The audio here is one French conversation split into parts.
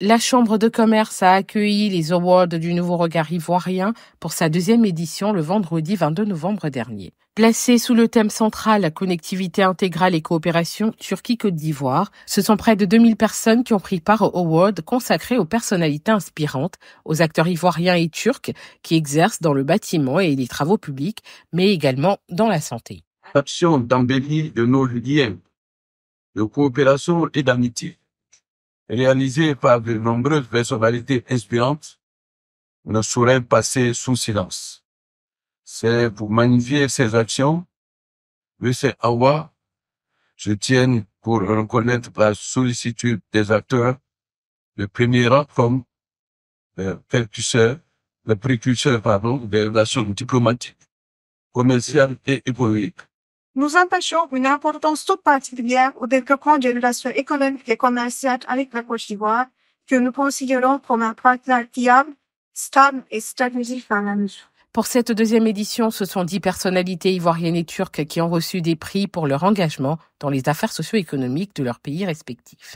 La Chambre de commerce a accueilli les Awards du Nouveau Regard ivoirien pour sa deuxième édition le vendredi 22 novembre dernier. Placés sous le thème central la connectivité intégrale et coopération Turquie-Côte d'Ivoire, ce sont près de 2000 personnes qui ont pris part aux Awards consacrés aux personnalités inspirantes, aux acteurs ivoiriens et turcs qui exercent dans le bâtiment et les travaux publics, mais également dans la santé. et réalisé par de nombreuses personnalités inspirantes, ne saurait passer sous silence. C'est pour magnifier ces actions que ces je tiens pour reconnaître la sollicitude des acteurs le premier rang comme le précurseur, le précurseur pardon, des relations diplomatiques, commerciales et économiques. Nous empêchons une importance toute particulière au développement des relations économiques et commerciales avec la Côte d'Ivoire, que nous considérons comme un partenaire fiable, stable et stratégique dans la mesure. Pour cette deuxième édition, ce sont dix personnalités ivoiriennes et turques qui ont reçu des prix pour leur engagement dans les affaires socio-économiques de leurs pays respectifs.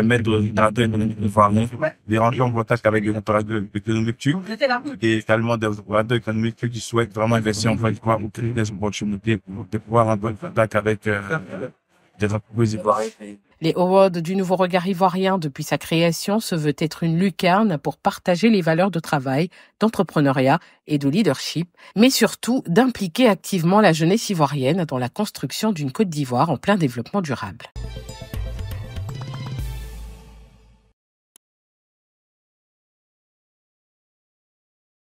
Les awards du Nouveau Regard ivoirien depuis sa création se veut être une lucarne pour partager les valeurs de travail, d'entrepreneuriat et de leadership, mais surtout d'impliquer activement la jeunesse ivoirienne dans la construction d'une Côte d'Ivoire en plein développement durable.